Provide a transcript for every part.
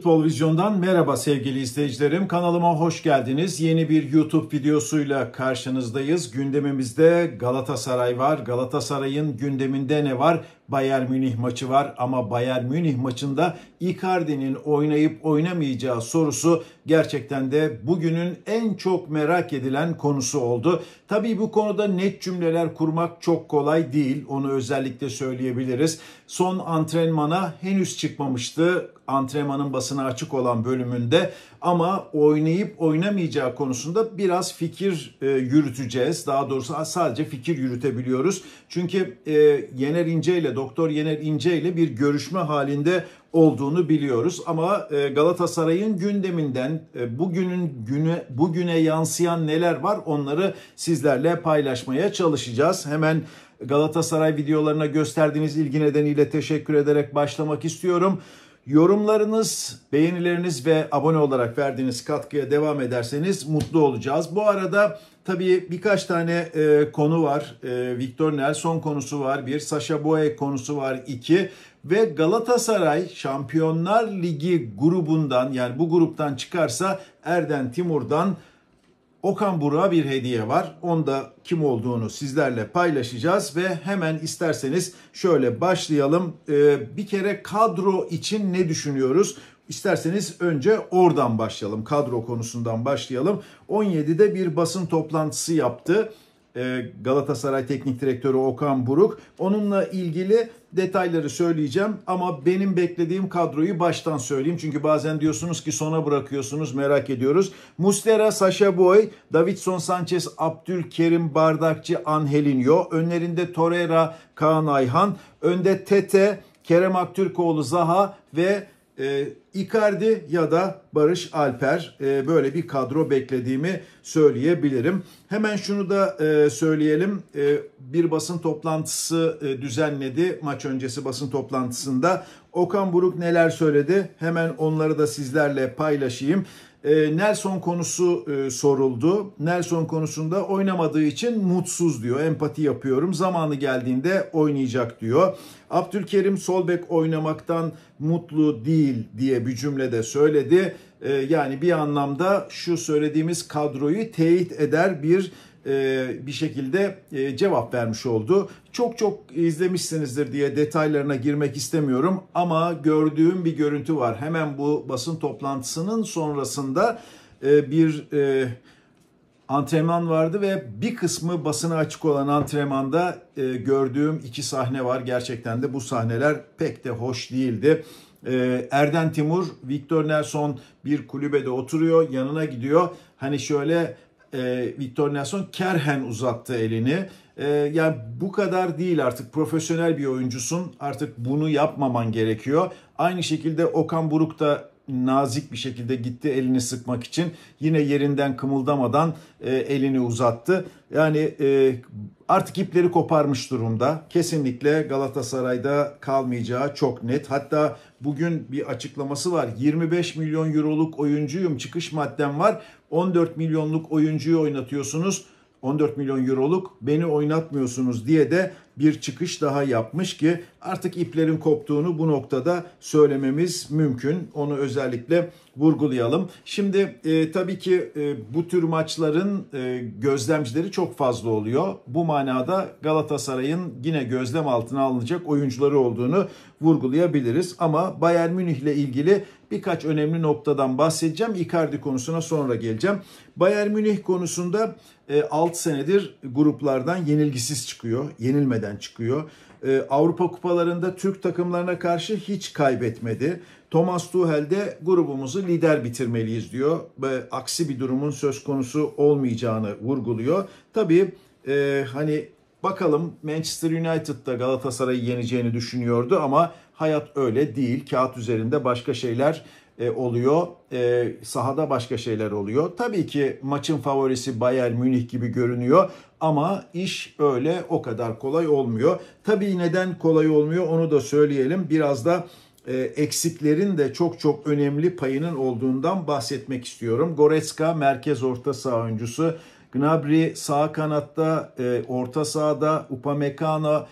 Futbol Vizyon'dan merhaba sevgili izleyicilerim. Kanalıma hoş geldiniz. Yeni bir YouTube videosuyla karşınızdayız. Gündemimizde Galatasaray var. Galatasaray'ın gündeminde ne var? Bayern Münih maçı var ama Bayern Münih maçında Icardi'nin oynayıp oynamayacağı sorusu gerçekten de bugünün en çok merak edilen konusu oldu. Tabii bu konuda net cümleler kurmak çok kolay değil. Onu özellikle söyleyebiliriz. Son antrenmana henüz çıkmamıştı antrenmanın basına açık olan bölümünde ama oynayıp oynamayacağı konusunda biraz fikir e, yürüteceğiz. Daha doğrusu sadece fikir yürütebiliyoruz. Çünkü e, Yener İnce ile Doktor Yener İnce ile bir görüşme halinde olduğunu biliyoruz ama e, Galatasaray'ın gündeminden e, bugünün güne bugüne yansıyan neler var onları sizlerle paylaşmaya çalışacağız. Hemen Galatasaray videolarına gösterdiğiniz ilgi nedeniyle teşekkür ederek başlamak istiyorum. Yorumlarınız, beğenileriniz ve abone olarak verdiğiniz katkıya devam ederseniz mutlu olacağız. Bu arada tabii birkaç tane e, konu var. E, Victor Nelson konusu var. Bir Sasha Boye konusu var. iki ve Galatasaray Şampiyonlar Ligi grubundan yani bu gruptan çıkarsa Erden Timur'dan Okan Burak'a bir hediye var. Onda kim olduğunu sizlerle paylaşacağız ve hemen isterseniz şöyle başlayalım. Ee, bir kere kadro için ne düşünüyoruz? İsterseniz önce oradan başlayalım. Kadro konusundan başlayalım. 17'de bir basın toplantısı yaptı. E, Galatasaray Teknik Direktörü Okan Buruk. Onunla ilgili detayları söyleyeceğim ama benim beklediğim kadroyu baştan söyleyeyim. Çünkü bazen diyorsunuz ki sona bırakıyorsunuz merak ediyoruz. Mustera, Sasha Boy, Davidson Sanchez, Abdülkerim Bardakçı, Angelinho. Önlerinde Torreira, Kaan Ayhan. Önde Tete, Kerem Aktürkoğlu, Zaha ve e, Icardi ya da Barış Alper e, böyle bir kadro beklediğimi söyleyebilirim. Hemen şunu da e, söyleyelim. E, bir basın toplantısı e, düzenledi maç öncesi basın toplantısında. Okan Buruk neler söyledi? Hemen onları da sizlerle paylaşayım. Ee, Nelson konusu e, soruldu. Nelson konusunda oynamadığı için mutsuz diyor. Empati yapıyorum. Zamanı geldiğinde oynayacak diyor. Abdülkerim Solbek oynamaktan mutlu değil diye bir cümlede söyledi. Ee, yani bir anlamda şu söylediğimiz kadroyu teyit eder bir e, bir şekilde e, cevap vermiş oldu. Çok çok izlemişsinizdir diye detaylarına girmek istemiyorum ama gördüğüm bir görüntü var. Hemen bu basın toplantısının sonrasında e, bir antrenman vardı ve bir kısmı basına açık olan antrenmanda gördüğüm iki sahne var. Gerçekten de bu sahneler pek de hoş değildi. Erden Timur, Victor Nelson bir kulübede oturuyor, yanına gidiyor. Hani şöyle e, Victor Nelson kerhen uzattı elini. E, yani bu kadar değil artık profesyonel bir oyuncusun artık bunu yapmaman gerekiyor. Aynı şekilde Okan Buruk da nazik bir şekilde gitti elini sıkmak için. Yine yerinden kımıldamadan e, elini uzattı. Yani e, artık ipleri koparmış durumda. Kesinlikle Galatasaray'da kalmayacağı çok net. Hatta bugün bir açıklaması var. 25 milyon euroluk oyuncuyum, çıkış maddem var. 14 milyonluk oyuncuyu oynatıyorsunuz. 14 milyon euroluk beni oynatmıyorsunuz diye de bir çıkış daha yapmış ki artık iplerin koptuğunu bu noktada söylememiz mümkün. Onu özellikle vurgulayalım. Şimdi e, tabii ki e, bu tür maçların e, gözlemcileri çok fazla oluyor. Bu manada Galatasaray'ın yine gözlem altına alınacak oyuncuları olduğunu vurgulayabiliriz. Ama Bayern Münih ile ilgili birkaç önemli noktadan bahsedeceğim. Icardi konusuna sonra geleceğim. Bayern Münih konusunda 6 e, senedir gruplardan yenilgisiz çıkıyor, yenilmeden çıkıyor. E, Avrupa kupalarında Türk takımlarına karşı hiç kaybetmedi. Thomas Tuchel de grubumuzu lider bitirmeliyiz diyor ve aksi bir durumun söz konusu olmayacağını vurguluyor. Tabii e, hani bakalım Manchester United'da Galatasaray'ı yeneceğini düşünüyordu ama hayat öyle değil. Kağıt üzerinde başka şeyler e, oluyor. E, sahada başka şeyler oluyor. Tabii ki maçın favorisi Bayern Münih gibi görünüyor ama iş öyle o kadar kolay olmuyor. Tabii neden kolay olmuyor onu da söyleyelim. Biraz da e, eksiklerin de çok çok önemli payının olduğundan bahsetmek istiyorum. Goretzka merkez orta saha oyuncusu. Gnabry sağ kanatta, e, orta sahada, Upamecano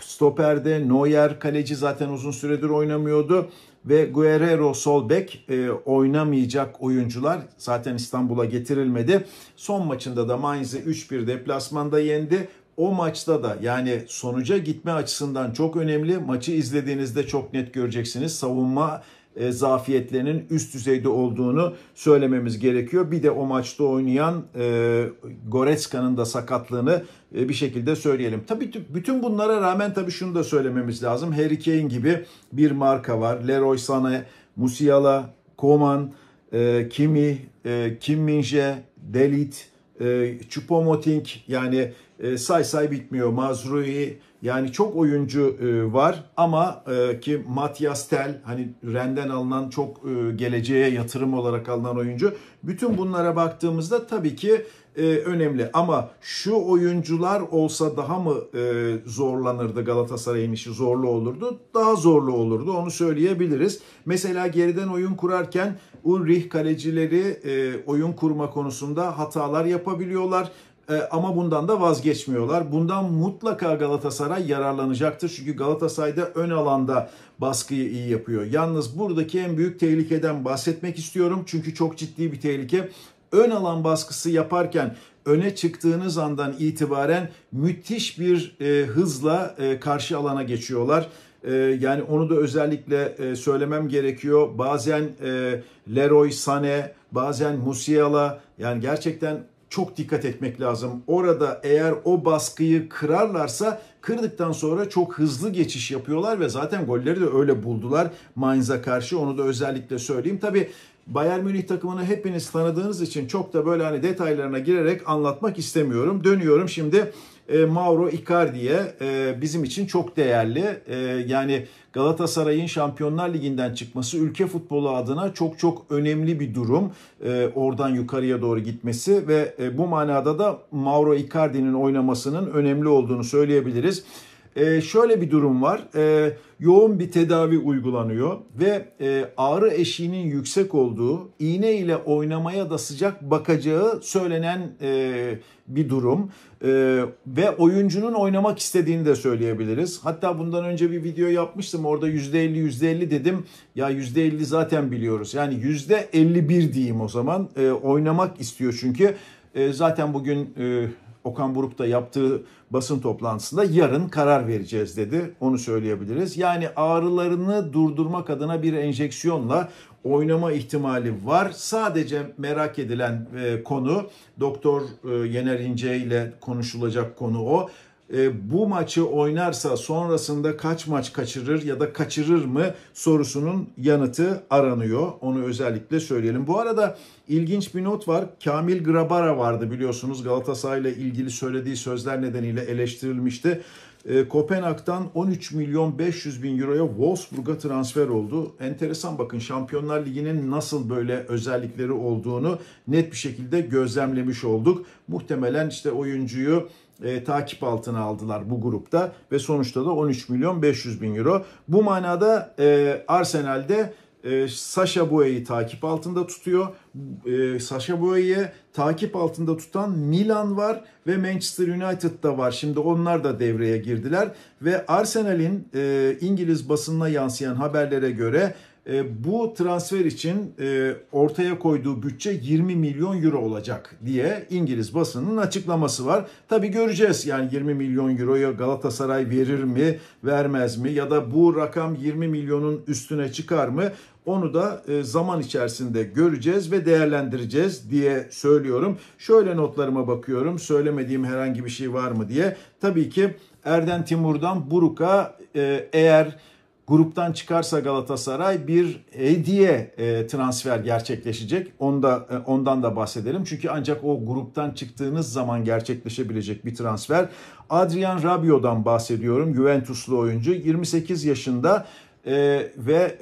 stoperde, Neuer kaleci zaten uzun süredir oynamıyordu ve Guerrero sol bek e, oynamayacak oyuncular zaten İstanbul'a getirilmedi. Son maçında da Mainz'i 3-1 deplasmanda yendi. O maçta da yani sonuca gitme açısından çok önemli. Maçı izlediğinizde çok net göreceksiniz. Savunma e, zafiyetlerinin üst düzeyde olduğunu söylememiz gerekiyor. Bir de o maçta oynayan e, Goretzka'nın da sakatlığını e, bir şekilde söyleyelim. Tabii bütün bunlara rağmen tabii şunu da söylememiz lazım. Harry Kane gibi bir marka var. Leroy Sané, Musiala, Koman, e, Kimi, e, Kim Minje, Delit, e, choupo yani e, say say bitmiyor. Mazrui yani çok oyuncu e, var ama e, ki Matias Tel hani Ren'den alınan çok e, geleceğe yatırım olarak alınan oyuncu. Bütün bunlara baktığımızda tabii ki e, önemli ama şu oyuncular olsa daha mı e, zorlanırdı Galatasaray'ın işi zorlu olurdu? Daha zorlu olurdu onu söyleyebiliriz. Mesela geriden oyun kurarken Ulrich kalecileri e, oyun kurma konusunda hatalar yapabiliyorlar. E, ama bundan da vazgeçmiyorlar. Bundan mutlaka Galatasaray yararlanacaktır. Çünkü Galatasaray da ön alanda baskıyı iyi yapıyor. Yalnız buradaki en büyük tehlikeden bahsetmek istiyorum. Çünkü çok ciddi bir tehlike. Ön alan baskısı yaparken öne çıktığınız andan itibaren müthiş bir e, hızla e, karşı alana geçiyorlar. E, yani onu da özellikle e, söylemem gerekiyor. Bazen e, Leroy Sané, bazen Musiala yani gerçekten çok dikkat etmek lazım. Orada eğer o baskıyı kırarlarsa kırdıktan sonra çok hızlı geçiş yapıyorlar ve zaten golleri de öyle buldular Mainz'a karşı onu da özellikle söyleyeyim. Tabii Bayern Münih takımını hepiniz tanıdığınız için çok da böyle hani detaylarına girerek anlatmak istemiyorum. Dönüyorum şimdi e, Mauro Icardi'ye e, bizim için çok değerli. E, yani Galatasaray'ın Şampiyonlar Ligi'nden çıkması ülke futbolu adına çok çok önemli bir durum. E, oradan yukarıya doğru gitmesi ve e, bu manada da Mauro Icardi'nin oynamasının önemli olduğunu söyleyebiliriz. Ee, şöyle bir durum var. Ee, yoğun bir tedavi uygulanıyor ve e, ağrı eşiğinin yüksek olduğu, iğne ile oynamaya da sıcak bakacağı söylenen e, bir durum. Ee, ve oyuncunun oynamak istediğini de söyleyebiliriz. Hatta bundan önce bir video yapmıştım. Orada %50 %50 dedim. Ya %50 zaten biliyoruz. Yani %51 diyeyim o zaman. oynamak istiyor çünkü. zaten bugün... E, Okan Buruk da yaptığı basın toplantısında yarın karar vereceğiz dedi. Onu söyleyebiliriz. Yani ağrılarını durdurmak adına bir enjeksiyonla oynama ihtimali var. Sadece merak edilen e, konu Doktor e, Yener İnce ile konuşulacak konu o e, bu maçı oynarsa sonrasında kaç maç kaçırır ya da kaçırır mı sorusunun yanıtı aranıyor. Onu özellikle söyleyelim. Bu arada ilginç bir not var. Kamil Grabara vardı biliyorsunuz Galatasaray ile ilgili söylediği sözler nedeniyle eleştirilmişti. E, Kopenhag'dan 13 milyon 500 bin euroya Wolfsburg'a transfer oldu. Enteresan bakın Şampiyonlar Ligi'nin nasıl böyle özellikleri olduğunu net bir şekilde gözlemlemiş olduk. Muhtemelen işte oyuncuyu e, takip altına aldılar bu grupta ve sonuçta da 13 milyon 500 bin euro. Bu manada e, Arsenal'de e, Sasha Boye'yi takip altında tutuyor. E, Sasha Boye'ye takip altında tutan Milan var ve Manchester United'da var. Şimdi onlar da devreye girdiler ve Arsenal'in e, İngiliz basınına yansıyan haberlere göre e, bu transfer için e, ortaya koyduğu bütçe 20 milyon euro olacak diye İngiliz basının açıklaması var. Tabi göreceğiz yani 20 milyon euroya Galatasaray verir mi vermez mi ya da bu rakam 20 milyonun üstüne çıkar mı onu da e, zaman içerisinde göreceğiz ve değerlendireceğiz diye söylüyorum. Şöyle notlarıma bakıyorum söylemediğim herhangi bir şey var mı diye. Tabii ki Erden Timur'dan Buruk'a eğer gruptan çıkarsa Galatasaray bir e, hediye e, transfer gerçekleşecek. Onda e, ondan da bahsedelim. Çünkü ancak o gruptan çıktığınız zaman gerçekleşebilecek bir transfer. Adrian Rabiot'dan bahsediyorum. Juventuslu oyuncu 28 yaşında ve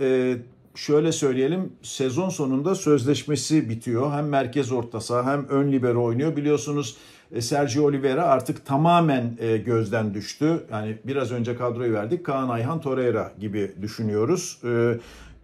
şöyle söyleyelim sezon sonunda sözleşmesi bitiyor. Hem merkez orta saha hem ön libero oynuyor biliyorsunuz. E, Sergio Oliveira artık tamamen e, gözden düştü. Yani biraz önce kadroyu verdik. Kaan Ayhan Torreira gibi düşünüyoruz.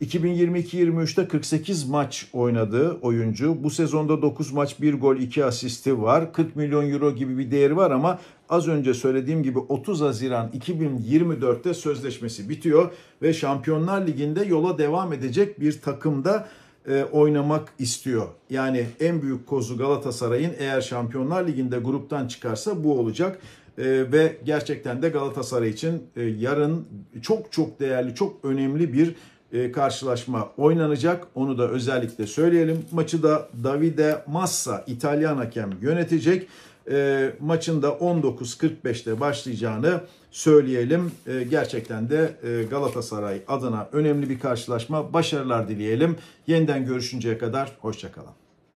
2022-23'te e, 48 maç oynadığı oyuncu. Bu sezonda 9 maç, 1 gol, 2 asisti var. 40 milyon euro gibi bir değeri var ama az önce söylediğim gibi 30 Haziran 2024'te sözleşmesi bitiyor ve Şampiyonlar Ligi'nde yola devam edecek bir takımda e, oynamak istiyor. Yani en büyük kozu Galatasaray'ın eğer Şampiyonlar Ligi'nde gruptan çıkarsa bu olacak. E, ve gerçekten de Galatasaray için e, yarın çok çok değerli, çok önemli bir e, karşılaşma oynanacak. Onu da özellikle söyleyelim. Maçı da Davide Massa İtalyan hakem yönetecek e, maçın 19.45'te başlayacağını söyleyelim. E, gerçekten de e, Galatasaray adına önemli bir karşılaşma. Başarılar dileyelim. Yeniden görüşünceye kadar hoşçakalın.